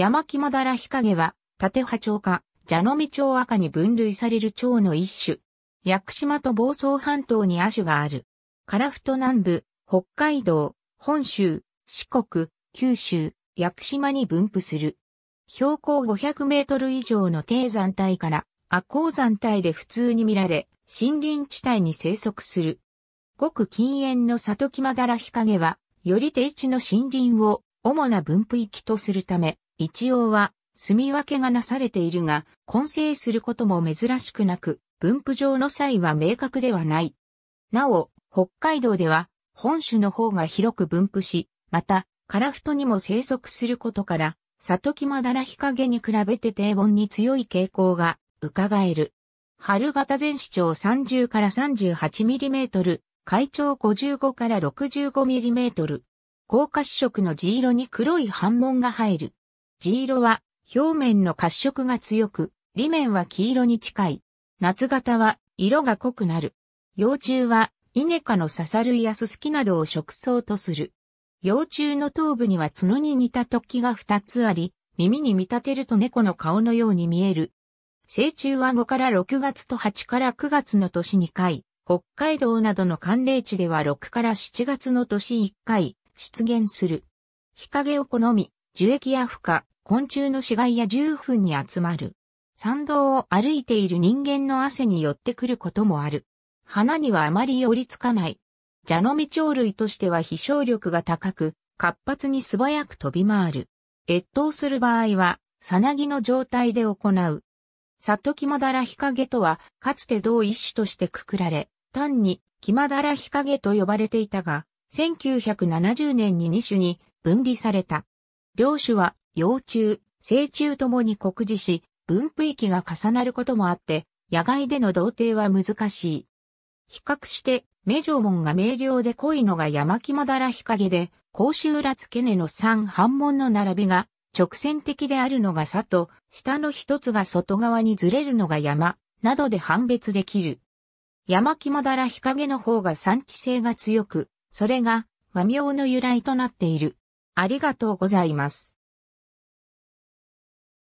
山木ダだら日陰は、縦波長か、蛇の実長赤に分類される蝶の一種。屋久島と房総半島に亜種がある。カフト南部、北海道、本州、四国、九州、屋久島に分布する。標高500メートル以上の低山帯から、亜高山帯で普通に見られ、森林地帯に生息する。ごく近縁の里木まだら日陰は、より低地の森林を主な分布域とするため、一応は住み分けがなされているが、混成することも珍しくなく、分布上の際は明確ではない。なお、北海道では本種の方が広く分布し、また、カラフトにも生息することから、サトキマダラヒカゲに比べて低温に強い傾向が伺える。春型全市長30から3 8トル、海長55から6 5トル。高褐色の地色に黒い斑紋が入る。地色は表面の褐色が強く、裏面は黄色に近い。夏型は色が濃くなる。幼虫はイネ科のさるやススキなどを食草とする。幼虫の頭部には角に似た突起が2つあり、耳に見立てると猫の顔のように見える。成虫は5から6月と8から9月の年2回、北海道などの寒冷地では6から7月の年1回出現する。日陰を好み、樹液や孵化、昆虫の死骸や重粉に集まる。参道を歩いている人間の汗によってくることもある。花にはあまり寄りつかない。蛇の実鳥類としては飛翔力が高く、活発に素早く飛び回る。越冬する場合は、さなぎの状態で行う。サトキマダラヒカゲとは、かつて同一種としてくくられ、単に、キマダラヒカゲと呼ばれていたが、1970年に2種に分離された。両種は幼虫、成虫ともに酷似し、分布域が重なることもあって、野外での同定は難しい。比較して、メジョモンが明瞭で濃いのがヤマキマダラヒカゲで、甲州ラツケネの3半門の並びが直線的であるのが差と、下の一つが外側にずれるのが山、などで判別できる。山木まだら日陰の方が産地性が強く、それが和名の由来となっている。ありがとうございます。